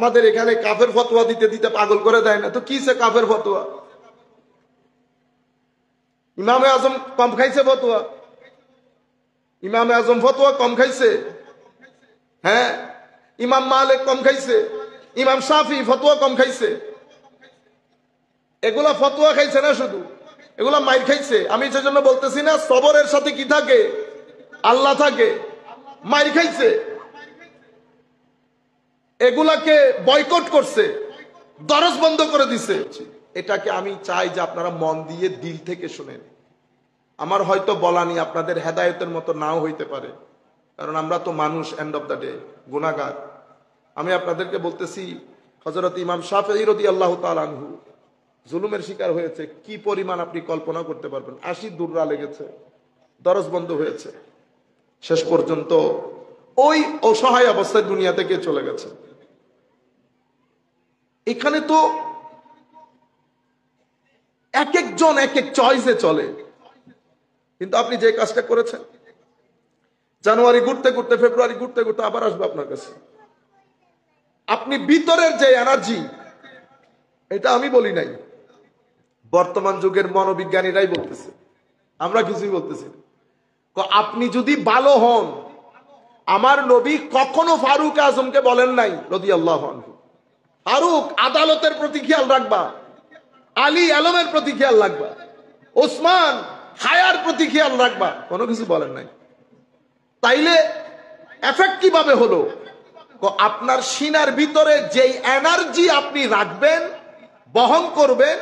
আমাদের এখানে কাফের ফতোয়া দিতে দিতে পাগল করে দেয় না তো কিসে কাফের ফতোয়া ইমামে আজম কম খাইছে ফতোয়া ইমামে আজম ফতোয়া কম খাইছে হ্যাঁ ইমাম মালিক কম খাইছে ইমাম সাফি ফতোয়া কম খাইছে এগুলা ফতোয়া খাইছে না শুধু এগুলা মাইর খাইছে আমি সেজন্য বলতেছি না সবরের সাথে কি থাকে আল্লাহ থাকে মাইর খাইছে এগুলাকে বয়কট করছে দরজ বন্ধ করে দিছে এটাকে আমি চাই যে আপনারা মন দিয়ে দিল থেকে শুনেন আমার হয়তো বলা নেই আপনাদের হেদায়তের মতো নাও হইতে পারে কারণ আমরা তো মানুষ এন্ড অব দ্য ডে গুণাগার আমি আপনাদেরকে বলতেছি হজরত ইমাম সাফেদি আল্লাহ তালু জুলুমের শিকার হয়েছে কি পরিমাণ আপনি কল্পনা করতে পারবেন আশি দূররা লেগেছে দরজ বন্ধ হয়েছে শেষ পর্যন্ত ওই অসহায় অবস্থায় দুনিয়া থেকে চলে গেছে এখানে তো এক একজন এক এক চয়েসে চলে কিন্তু আপনি যে কাজটা করেছেন জানুয়ারি ঘুরতে ঘুরতে ফেব্রুয়ারি ঘুরতে ঘুরতে আবার আসবে আপনার কাছে আপনি ভিতরের যে এনার্জি এটা আমি বলি নাই বর্তমান যুগের মনোবিজ্ঞানীরাই বলতেছে আমরা কিছুই বলতেছি আপনি যদি ভালো হন আমার নবী কখনো ফারুক আজমকে বলেন নাই রদি আল্লাহ আনহু আরুক আদালতের প্রতি খেয়াল রাখবা আলী আলমের প্রতি খেয়াল রাখবা ওসমান হায়ার প্রতি খেয়াল রাখবা কোনো কিছু বলেন নাই তাইলে এফেক্ট কিভাবে হলো আপনার সিনার ভিতরে যেই এনার্জি আপনি রাখবেন বহন করবেন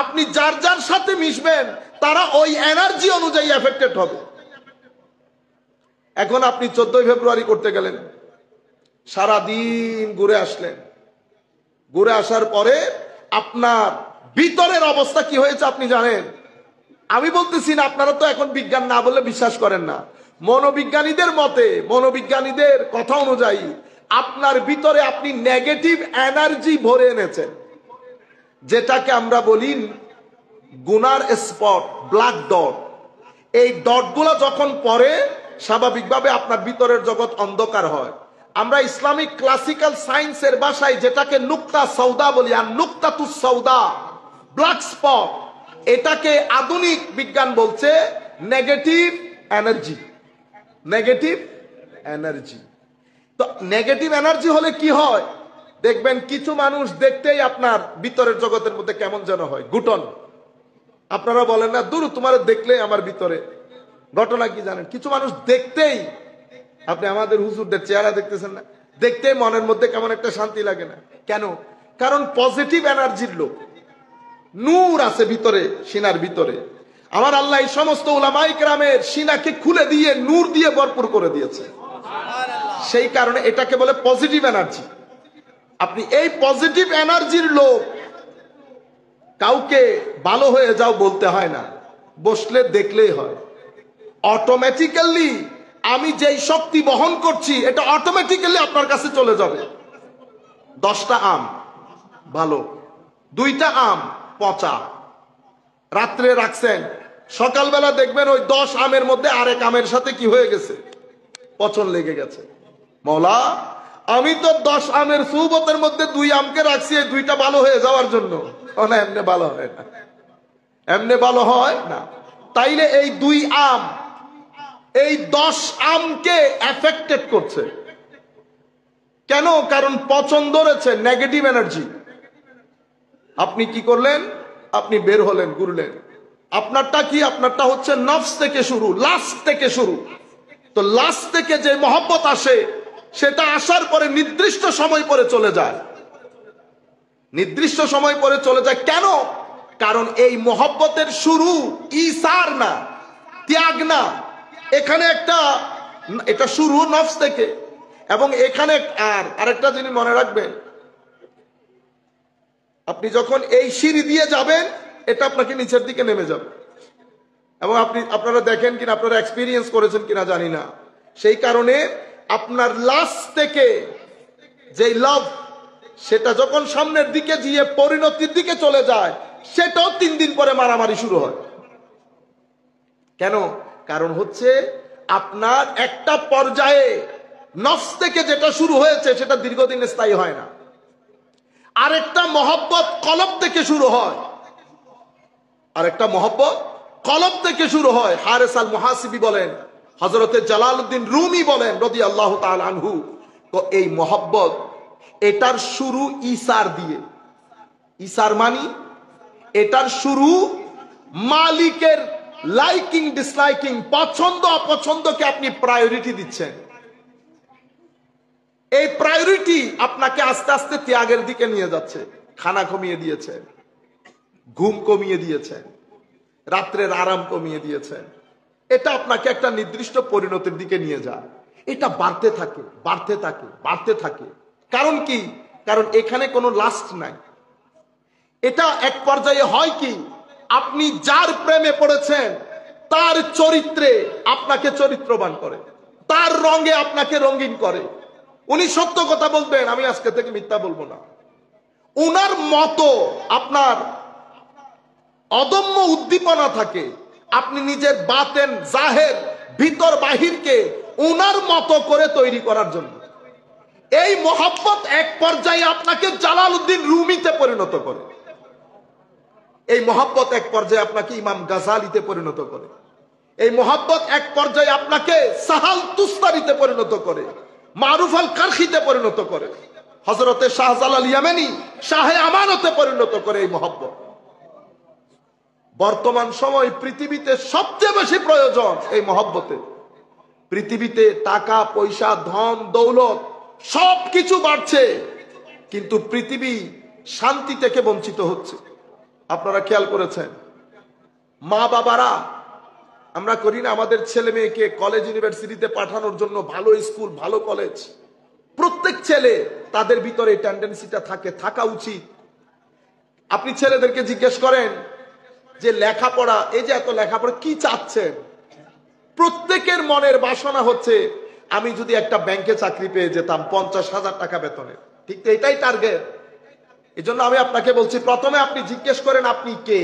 আপনি যার যার সাথে মিশবেন তারা ওই এনার্জি অনুযায়ী এফেক্টেড হবে এখন আপনি চোদ্দই ফেব্রুয়ারি করতে গেলেন সারা দিন ঘুরে আসলেন ঘুরে আসার পরে আপনার ভিতরের অবস্থা কি হয়েছে আপনি জানেন আমি বলতেছি না আপনারা তো এখন বিজ্ঞান না বলে বিশ্বাস করেন না মনোবিজ্ঞানীদের মতে মনোবিজ্ঞানীদের কথা অনুযায়ী আপনার ভিতরে আপনি নেগেটিভ এনার্জি ভরে এনেছেন যেটাকে আমরা বলি গুনার স্পট ব্ল্যাক ডট এই ডটগুলো যখন পরে স্বাভাবিকভাবে আপনার ভিতরের জগৎ অন্ধকার হয় আমরা ইসলামিক ক্লাসিক্যাল সায়েন্সের ভাষায় যেটাকে নুক্তা সৌদা বলি আর নুক্তা তু সৌদা ব্ল্যাক স্পট এটাকে আধুনিক বিজ্ঞান বলছে নেগেটিভ এনার্জি নেগেটিভ এনার্জি তো নেগেটিভ এনার্জি হলে কি হয় দেখবেন কিছু মানুষ দেখতেই আপনার ভিতরের জগতের মধ্যে কেমন যেন হয় গুটন আপনারা বলেন না দূর তোমার দেখলেই আমার ভিতরে ঘটনা কি জানেন কিছু মানুষ দেখতেই আপনি আমাদের হুজুরদের চেহারা দেখতেছেন না দেখতে মনের মধ্যে কেমন একটা শান্তি লাগে না কেন কারণ পজিটিভ এনার্জির লোক নূর আছে ভিতরে সিনার ভিতরে আমার আল্লাহ এই সমস্ত ওলামাই গ্রামের সিনাকে খুলে দিয়ে নূর দিয়ে ভরপুর করে দিয়েছে সেই কারণে এটাকে বলে পজিটিভ এনার্জি আপনি এই পজিটিভ এনার্জির লোক কাউকে ভালো হয়ে যাও বলতে হয় না বসলে দেখলেই হয় অটোমেটিক্যালি আমি যেই শক্তি বহন করছি এটা অটোমেটিক্যালি আপনার কাছে চলে যাবে দশটা আম ভালো দুইটা আম পচা রাত্রে রাখছেন সকালবেলা দেখবেন ওই দশ আমের মধ্যে আরেক আমের সাথে কি হয়ে গেছে পচন লেগে গেছে মলা আমি তো দশ আমের সুবতের মধ্যে দুই আমকে রাখছি এই দুইটা ভালো হয়ে যাওয়ার জন্য না এমনি ভালো হয় না এমনি ভালো হয় না তাইলে এই দুই আম এই দশ আমকে এফেক্টেড করছে কেন কারণ পছন্দ ধরেছে নেগেটিভ এনার্জি আপনি কি করলেন আপনি বের হলেন গুরলেন আপনারটা কি আপনারটা হচ্ছে নফস থেকে শুরু লাস্ট থেকে শুরু তো লাস্ট থেকে যে মহব্বত আসে সেটা আসার পরে নির্দিষ্ট সময় পরে চলে যায় নির্দিষ্ট সময় পরে চলে যায় কেন কারণ এই মহব্বতের শুরু ইসার না ত্যাগ না এখানে একটা এটা শুরু নফস থেকে এবং এখানে আর আরেকটা জিনিস মনে রাখবেন আপনি যখন এই সিঁড়ি দিয়ে যাবেন এটা আপনাকে নিচের দিকে নেমে যাবে এবং আপনি আপনারা দেখেন কিনা আপনারা এক্সপিরিয়েন্স করেছেন কিনা জানি না সেই কারণে আপনার লাস্ট থেকে যে লাভ সেটা যখন সামনের দিকে গিয়ে পরিণতির দিকে চলে যায় সেটাও তিন দিন পরে মারামারি শুরু হয় কেন কারণ হচ্ছে আপনার একটা পর্যায়ে নফ থেকে যেটা শুরু হয়েছে সেটা দীর্ঘদিন স্থায়ী হয় না আরেকটা মহব্বত কলব থেকে শুরু হয় আরেকটা মহব্বত কলব থেকে শুরু হয় হারেস আল মহাসিবি বলেন হজরতে জালাল উদ্দিন রুমি বলেন রদি আল্লাহ আনহু তো এই মহব্বত এটার শুরু ইসার দিয়ে ইসার মানি এটার শুরু মালিকের লাইকিং ডিসলাইকিং পছন্দ অপছন্দকে আপনি প্রায়োরিটি দিচ্ছেন এই প্রায়োরিটি আপনাকে আস্তে আস্তে ত্যাগের দিকে নিয়ে যাচ্ছে খানা কমিয়ে দিয়েছেন ঘুম কমিয়ে দিয়েছেন রাত্রের আরাম কমিয়ে দিয়েছেন এটা আপনাকে একটা নির্দিষ্ট পরিণতির দিকে নিয়ে যায় এটা বাড়তে থাকে বাড়তে থাকে বাড়তে থাকে কারণ কি কারণ এখানে কোনো লাস্ট নাই এটা এক পর্যায়ে হয় কি আপনি যার প্রেমে পড়েছেন তার চরিত্রে আপনাকে চরিত্রবান করে তার রঙে আপনাকে রঙিন করে উনি সত্য কথা বলবেন আমি আজকে থেকে মিথ্যা বলবো না উনার মতো আপনার অদম্য উদ্দীপনা থাকে আপনি নিজের বাতেন জাহের ভিতর বাহিরকে উনার মতো করে তৈরি করার জন্য এই মোহাম্মত এক পর্যায়ে আপনাকে জালাল উদ্দিন রুমিতে পরিণত করে এই মহাব্বত এক পর্যায়ে আপনাকে ইমাম গাজালিতে পরিণত করে এই মহাব্বত এক পর্যায়ে আপনাকে সাহাল তুস্তারিতে পরিণত করে মারুফ আল কারখিতে পরিণত করে হজরতে শাহজালাল ইয়ামেনি শাহে আমানতে পরিণত করে এই মহাব্বত বর্তমান সময় পৃথিবীতে সবচেয়ে বেশি প্রয়োজন এই মহব্বতে পৃথিবীতে টাকা পয়সা ধন দৌলত সব কিছু বাড়ছে কিন্তু পৃথিবী শান্তি থেকে বঞ্চিত হচ্ছে আপনারা খেয়াল করেছেন মা বাবারা আমরা করি না আমাদের ছেলে মেয়েকে কলেজ ইউনিভার্সিটিতে পাঠানোর জন্য ভালো স্কুল ভালো কলেজ প্রত্যেক ছেলে তাদের ভিতরে টেন্ডেন্সিটা থাকে থাকা উচিত আপনি ছেলেদেরকে জিজ্ঞেস করেন যে লেখাপড়া এই যে এত লেখাপড়া কি চাচ্ছেন প্রত্যেকের মনের বাসনা হচ্ছে আমি যদি একটা ব্যাংকে চাকরি পেয়ে যেতাম পঞ্চাশ হাজার টাকা বেতনের ঠিক এটাই টার্গেট এজন্য আমি আপনাকে বলছি প্রথমে আপনি জিজ্ঞেস করেন আপনি কে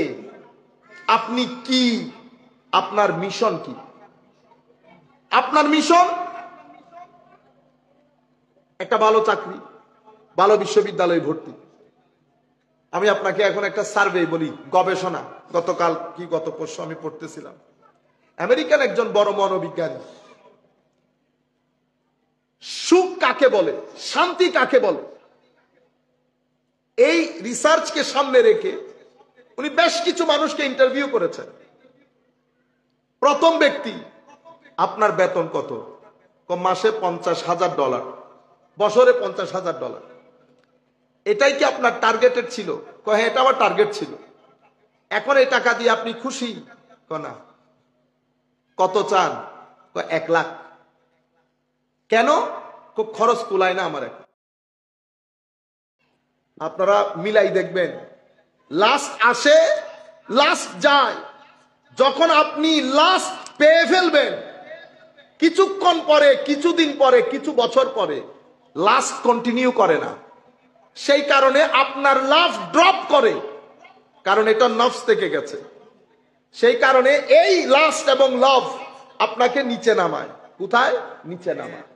আপনি কি আপনার মিশন কি আপনার মিশন একটা ভালো চাকরি ভালো বিশ্ববিদ্যালয়ে ভর্তি আমি আপনাকে এখন একটা সার্ভে বলি গবেষণা গতকাল কি গত পরশু আমি পড়তেছিলাম আমেরিকান একজন বড় মনোবিজ্ঞানী সুখ কাকে বলে শান্তি কাকে বলে এই রিসার্চকে সামনে রেখে উনি বেশ কিছু মানুষকে ইন্টারভিউ করেছেন প্রথম ব্যক্তি আপনার বেতন কত মাসে পঞ্চাশ হাজার ডলার বছরে পঞ্চাশ হাজার ডলার এটাই কি আপনার টার্গেটেড ছিল কহে হ্যাঁ, এটা আমার টার্গেট ছিল এখন এই টাকা দিয়ে আপনি খুশি না কত চান এক লাখ কেন খরচ কুলায় না আমার এখন আপনারা মিলাই দেখবেন লাস্ট আসে লাস্ট যায় যখন আপনি লাস্ট পেয়ে ফেলবেন কিছুক্ষণ পরে কিছুদিন পরে কিছু বছর পরে লাস্ট কন্টিনিউ করে না সেই কারণে আপনার লাভ ড্রপ করে কারণ এটা নফস থেকে গেছে সেই কারণে এই লাস্ট এবং লভ আপনাকে নিচে নামায় কোথায় নিচে নামায়